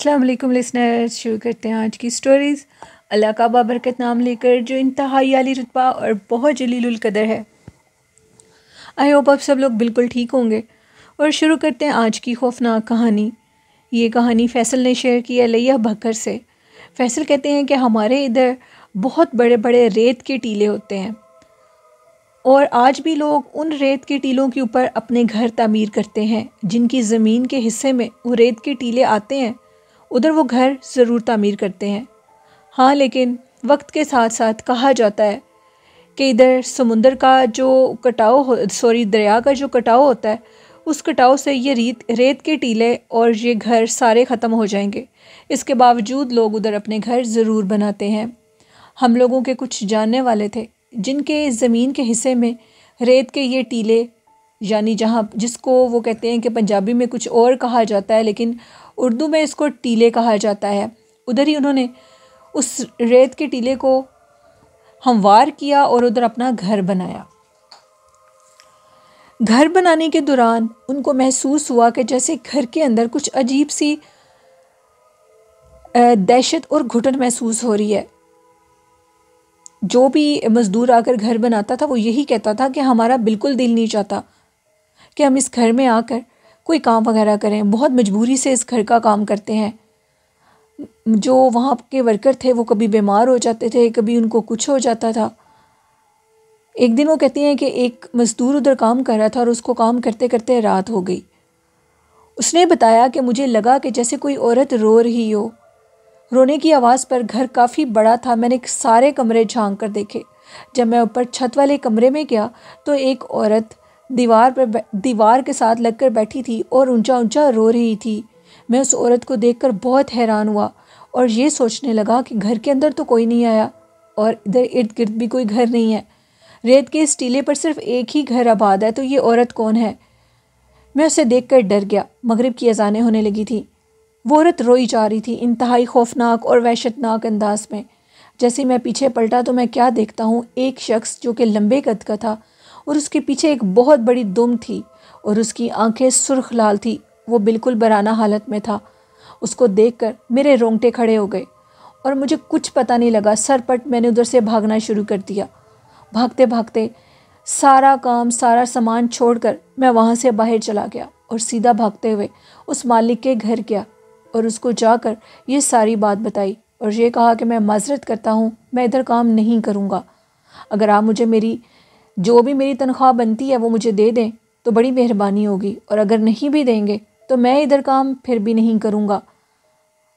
Aslam listeners शुरू करते हैं आज की स्टोरीज़ अल्लाह का बाबरकत नाम लेकर जो इंतहाई आली रुतबा और बहुत जलीलकदर है आई होप आप सब लोग बिल्कुल ठीक होंगे और शुरू करते हैं आज की खौफनाक कहानी ये कहानी फैसल ने शेयर की है लैया भक्कर से फैसल कहते हैं कि हमारे इधर बहुत बड़े बड़े रेत के टीले होते हैं और आज भी लोग उन रेत के टीलों के ऊपर अपने घर तामीर करते हैं जिनकी ज़मीन के हिस्से में वो रेत के टीले आते हैं उधर वो घर ज़रूर तामीर करते हैं हाँ लेकिन वक्त के साथ साथ कहा जाता है कि इधर समुंदर का जो कटाव हो सॉरी दरिया का जो कटाव होता है उस कटाव से ये रीत रेत के टीले और ये घर सारे ख़त्म हो जाएंगे इसके बावजूद लोग उधर अपने घर ज़रूर बनाते हैं हम लोगों के कुछ जानने वाले थे जिनके ज़मीन के हिस्से में रेत के ये टीले यानी जहाँ जिसको वो कहते हैं कि पंजाबी में कुछ और कहा जाता है लेकिन उर्दू में इसको टीले कहा जाता है उधर ही उन्होंने उस रेत के टीले को हमवार किया और उधर अपना घर बनाया घर बनाने के दौरान उनको महसूस हुआ कि जैसे घर के अंदर कुछ अजीब सी दहशत और घुटन महसूस हो रही है जो भी मज़दूर आकर घर बनाता था वो यही कहता था कि हमारा बिल्कुल दिल नहीं चाहता कि हम इस घर में आकर कोई काम वगैरह करें बहुत मजबूरी से इस घर का काम करते हैं जो वहाँ के वर्कर थे वो कभी बीमार हो जाते थे कभी उनको कुछ हो जाता था एक दिन वो कहती हैं कि एक मज़दूर उधर काम कर रहा था और उसको काम करते करते रात हो गई उसने बताया कि मुझे लगा कि जैसे कोई औरत रो रही हो रोने की आवाज़ पर घर काफ़ी बड़ा था मैंने सारे कमरे झांक कर देखे जब मैं ऊपर छत वाले कमरे में गया तो एक औरत दीवार पर दीवार के साथ लगकर बैठी थी और ऊंचा ऊंचा रो रही थी मैं उस औरत को देखकर बहुत हैरान हुआ और ये सोचने लगा कि घर के अंदर तो कोई नहीं आया और इधर इर्द गिर्द भी कोई घर नहीं है रेत के इस टीले पर सिर्फ एक ही घर आबाद है तो ये औरत कौन है मैं उसे देख डर गया मगरब की अजानें होने लगी थी वो औरत रोई जा रही थी इंतहाई खौफनाक और वहशतनाक अंदाज में जैसे मैं पीछे पलटा तो मैं क्या देखता हूँ एक शख्स जो कि लंबे कद का था और उसके पीछे एक बहुत बड़ी दुम थी और उसकी आंखें सुर्ख लाल थी वो बिल्कुल बराना हालत में था उसको देखकर मेरे रोंगटे खड़े हो गए और मुझे कुछ पता नहीं लगा सरपट मैंने उधर से भागना शुरू कर दिया भागते भागते सारा काम सारा सामान छोड़कर मैं वहाँ से बाहर चला गया और सीधा भागते हुए उस मालिक के घर गया और उसको जाकर ये सारी बात बताई और ये कहा कि मैं माजरत करता हूँ मैं इधर काम नहीं करूँगा अगर आप मुझे मेरी जो भी मेरी तनख्वाह बनती है वो मुझे दे दें तो बड़ी मेहरबानी होगी और अगर नहीं भी देंगे तो मैं इधर काम फिर भी नहीं करूँगा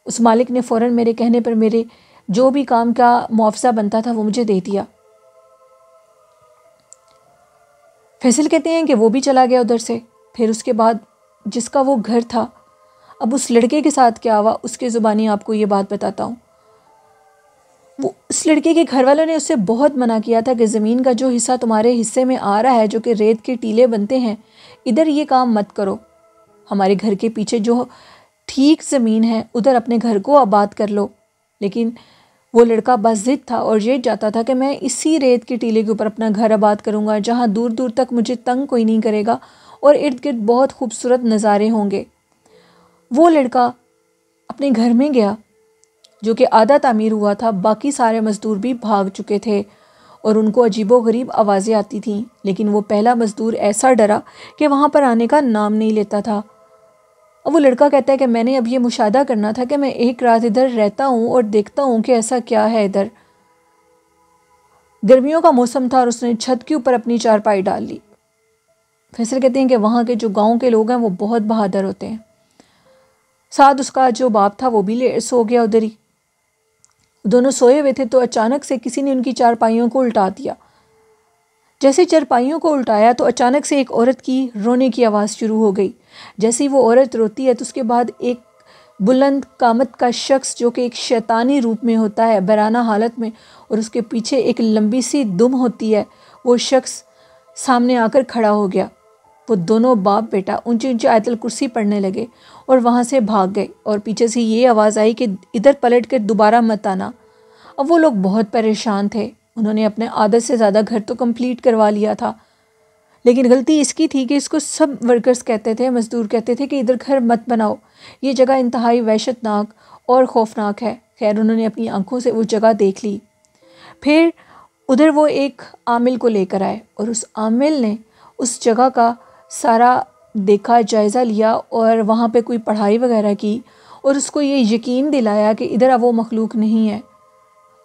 उस मालिक ने फ़ौर मेरे कहने पर मेरे जो भी काम का मुआवजा बनता था वो मुझे दे दिया फैसल कहते हैं कि वो भी चला गया उधर से फिर उसके बाद जिसका वो घर था अब उस लड़के के साथ क्या हुआ उसके ज़ुबानी आपको ये बात बताता हूँ उस लड़के के घर वालों ने उससे बहुत मना किया था कि ज़मीन का जो हिस्सा तुम्हारे हिस्से में आ रहा है जो कि रेत के टीले बनते हैं इधर ये काम मत करो हमारे घर के पीछे जो ठीक ज़मीन है उधर अपने घर को आबाद कर लो लेकिन वो लड़का बस जिद था और ये जाता था कि मैं इसी रेत के टीले के ऊपर अपना घर आबाद करूँगा जहाँ दूर दूर तक मुझे तंग कोई नहीं करेगा और इर्द गिर्द बहुत खूबसूरत नज़ारे होंगे वो लड़का अपने घर में गया जो कि आधा तमीर हुआ था बाकी सारे मज़दूर भी भाग चुके थे और उनको अजीबो गरीब आवाज़ें आती थीं लेकिन वो पहला मज़दूर ऐसा डरा कि वहाँ पर आने का नाम नहीं लेता था अब वो लड़का कहता है कि मैंने अब ये मुशाह करना था कि मैं एक रात इधर रहता हूँ और देखता हूँ कि ऐसा क्या है इधर गर्मियों का मौसम था और उसने छत के ऊपर अपनी चारपाई डाल ली फैसल कहते हैं कि वहाँ के जो गांव के लोग हैं वो बहुत बहादुर होते हैं साथ उसका जो बाप था वो भी ले सो गया उधर ही दोनों सोए हुए थे तो अचानक से किसी ने उनकी चारपाइयों को उल्टा दिया जैसे चारपाइयों को उल्टाया तो अचानक से एक औरत की रोने की आवाज़ शुरू हो गई जैसे वो औरत रोती है तो उसके बाद एक बुलंद कामत का शख्स जो कि एक शैतानी रूप में होता है बराना हालत में और उसके पीछे एक लंबी सी दुम होती है वो शख्स सामने आकर खड़ा हो गया वो दोनों बाप बेटा ऊंची ऊंची आयतल कुर्सी पढ़ने लगे और वहाँ से भाग गए और पीछे से ये आवाज़ आई कि इधर पलट कर दोबारा मत आना अब वो लोग बहुत परेशान थे उन्होंने अपने आदत से ज़्यादा घर तो कंप्लीट करवा लिया था लेकिन गलती इसकी थी कि इसको सब वर्कर्स कहते थे मज़दूर कहते थे कि इधर घर मत बनाओ ये जगह इंतहाई वहशतनाक और खौफनाक है खैर उन्होंने अपनी आंखों से वो जगह देख ली फिर उधर वो एक आमिल को लेकर आए और उस आमिल ने उस जगह का सारा देखा जायज़ा लिया और वहाँ पे कोई पढ़ाई वगैरह की और उसको ये यकीन दिलाया कि इधर अब वो मखलूक नहीं है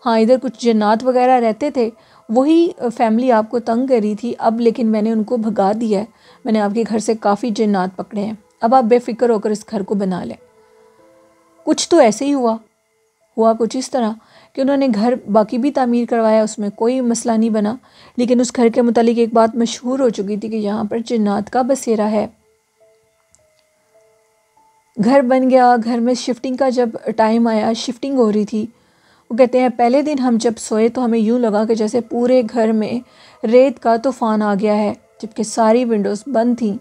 हाँ इधर कुछ जन्नात वगैरह रहते थे वही फैमिली आपको तंग कर रही थी अब लेकिन मैंने उनको भगा दिया है मैंने आपके घर से काफ़ी जन्नात पकड़े हैं अब आप बेफिक्र होकर इस घर को बना लें कुछ तो ऐसे ही हुआ हुआ कुछ इस तरह कि उन्होंने घर बाकी भी तमीर करवाया उसमें कोई मसला नहीं बना लेकिन उस घर के मतलब एक बात मशहूर हो चुकी थी कि यहाँ पर जन्नात का बसेरा है घर बन गया घर में शिफ्टिंग का जब टाइम आया शिफ्टिंग हो रही थी वो कहते हैं पहले दिन हम जब सोए तो हमें यूँ लगा कि जैसे पूरे घर में रेत का तूफ़ान आ गया है जबकि सारी विंडोज़ बंद थी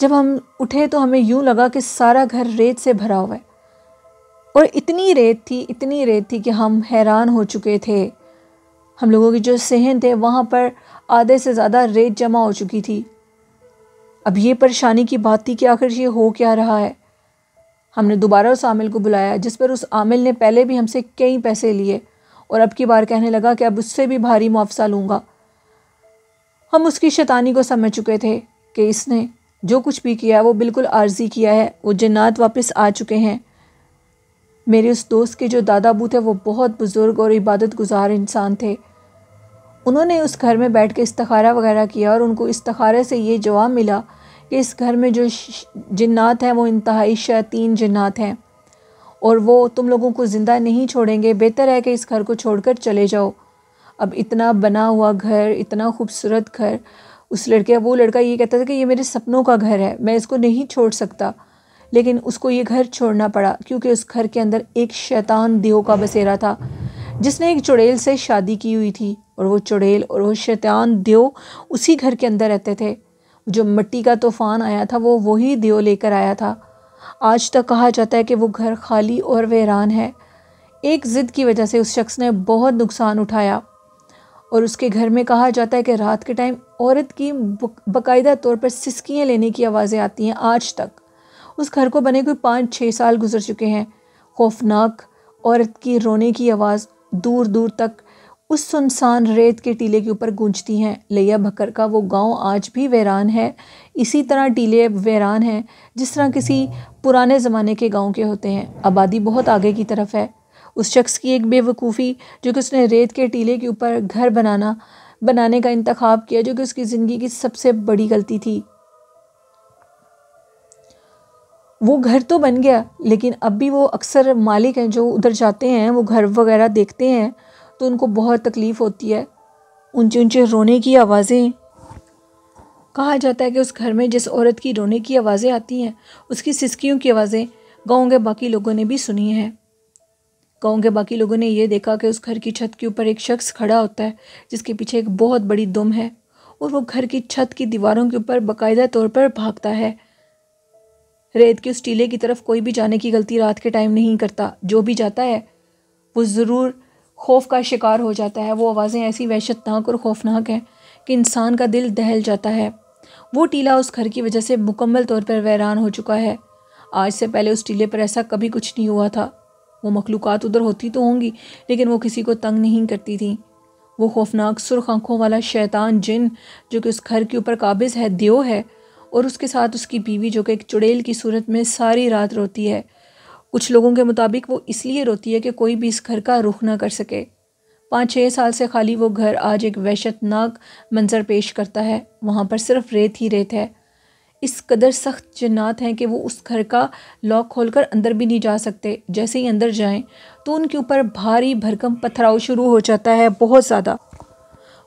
जब हम उठे तो हमें यूँ लगा कि सारा घर रेत से भरा हुआ है और इतनी रेत थी इतनी रेत थी कि हम हैरान हो चुके थे हम लोगों के जो सहन थे वहाँ पर आधे से ज़्यादा रेत जमा हो चुकी थी अब ये परेशानी की बात थी कि आखिर ये हो क्या रहा है हमने दोबारा उस आमिल को बुलाया जिस पर उस आमिल ने पहले भी हमसे कई पैसे लिए और अब की बार कहने लगा कि अब उससे भी भारी मुआवजा लूँगा हम उसकी शैतानी को समझ चुके थे कि इसने जो कुछ भी किया है वो बिल्कुल आर्जी किया है वो जन्नात वापस आ चुके हैं मेरे उस दोस्त के जो दादा बू थे वो बहुत बुज़ुर्ग और इबादत गुजार इंसान थे उन्होंने उस घर में बैठ के इस्तखारा वगैरह किया और उनको इस्तखारे से ये जवाब मिला कि इस घर में जो जन्ात हैं वो इंतहाई शैतीन जन्ात हैं और वो तुम लोगों को ज़िंदा नहीं छोड़ेंगे बेहतर है कि इस घर को छोड़कर चले जाओ अब इतना बना हुआ घर इतना खूबसूरत घर उस लड़के वो लड़का ये कहता था कि ये मेरे सपनों का घर है मैं इसको नहीं छोड़ सकता लेकिन उसको ये घर छोड़ना पड़ा क्योंकि उस घर के अंदर एक शैतान देव का बसेरा था जिसने एक चुड़ैल से शादी की हुई थी और वो चुड़ैल और वो शैतान देव उसी घर के अंदर रहते थे जो मिट्टी का तूफ़ान आया था वो वही देव लेकर आया था आज तक कहा जाता है कि वो घर खाली और वेरान है एक ज़िद की वजह से उस शख्स ने बहुत नुकसान उठाया और उसके घर में कहा जाता है कि रात के टाइम औरत की बकायदा तौर पर सिसकियाँ लेने की आवाज़ें आती हैं आज तक उस घर को बने कोई पाँच छः साल गुजर चुके हैं खौफनाक औरत की रोने की आवाज़ दूर दूर तक उस सुनसान रेत के टीले के ऊपर गूंजती हैं लिया भकर का वो गांव आज भी वैरान है इसी तरह टीले वैरान हैं जिस तरह किसी पुराने ज़माने के गांव के होते हैं आबादी बहुत आगे की तरफ है उस शख्स की एक बेवकूफ़ी जो कि उसने रेत के टीले के ऊपर घर बनाना बनाने का इंतखब किया जो कि उसकी ज़िंदगी की सबसे बड़ी गलती थी वो घर तो बन गया लेकिन अब भी वो अक्सर मालिक हैं जो उधर जाते हैं वो घर वगैरह देखते हैं तो उनको बहुत तकलीफ़ होती है ऊंचे ऊंचे रोने की आवाज़ें कहा जाता है कि उस घर में जिस औरत की रोने की आवाज़ें आती हैं उसकी सिसकियों की आवाज़ें गाँव के बाकी लोगों ने भी सुनी हैं गाँव के बाकी लोगों ने यह देखा कि उस घर की छत के ऊपर एक शख्स खड़ा होता है जिसके पीछे एक बहुत बड़ी दुम है और वो घर की छत की दीवारों के ऊपर बाकायदा तौर पर भागता है रेत के उस टीले की तरफ कोई भी जाने की गलती रात के टाइम नहीं करता जो भी जाता है वो ज़रूर खौफ का शिकार हो जाता है वो आवाज़ें ऐसी वहशतनाक और खौफनाक हैं कि इंसान का दिल दहल जाता है वो टीला उस घर की वजह से मुकम्मल तौर पर वैरान हो चुका है आज से पहले उस टीले पर ऐसा कभी कुछ नहीं हुआ था वो मखलूक उधर होती तो होंगी लेकिन वो किसी को तंग नहीं करती थी वो खौफनाक सुरख आंखों वाला शैतान जिन जो कि उस घर के ऊपर काबिज़ है दियो है और उसके साथ उसकी बीवी जो कि एक चुड़ैल की सूरत में सारी रात रोती है कुछ लोगों के मुताबिक वो इसलिए रोती है कि कोई भी इस घर का रुख ना कर सके पाँच छः साल से खाली वो घर आज एक वहशतनाक मंजर पेश करता है वहाँ पर सिर्फ रेत ही रेत है इस कदर सख्त जन्नात हैं कि वो उस घर का लॉक खोलकर अंदर भी नहीं जा सकते जैसे ही अंदर जाएं तो उनके ऊपर भारी भरकम पथराव शुरू हो जाता है बहुत ज़्यादा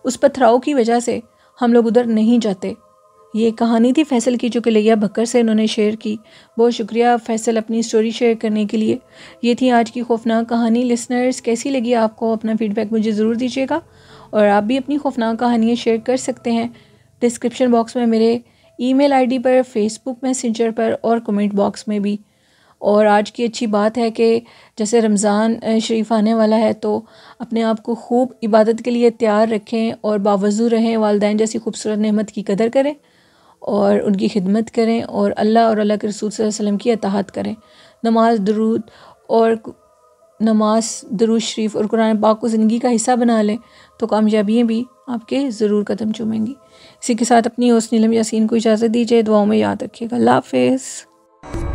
उस पथराव की वजह से हम लोग उधर नहीं जाते ये कहानी थी फैसल की जो कि लिया भक्कर से उन्होंने शेयर की बहुत शुक्रिया फैसल अपनी स्टोरी शेयर करने के लिए ये थी आज की खौफनाक कहानी लिसनर्स कैसी लगी आपको अपना फीडबैक मुझे ज़रूर दीजिएगा और आप भी अपनी खौफनाक कहानियाँ शेयर कर सकते हैं डिस्क्रिप्शन बॉक्स में मेरे ईमेल आईडी पर फेसबुक मैसेंजर पर और कमेंट बॉक्स में भी और आज की अच्छी बात है कि जैसे रमज़ान शरीफ आने वाला है तो अपने आप को खूब इबादत के लिए तैयार रखें और बावजू रहें वालदे जैसी खूबसूरत नहमत की कदर करें और उनकी खिदमत करें और अल्लाह और अल्लाह के रसूल वसम की अतात करें नमाज दरूद और नमाज दरूद शरीफ और कुरान पाक को ज़िंदगी का हिस्सा बना लें तो कामयाबियाँ भी आपके ज़रूर कदम चूमेंगी इसी के साथ अपनी उस नीलम यासीन को इजाज़त दीजिए दुआओं में याद रखिएगा अल्लाह हाफिज़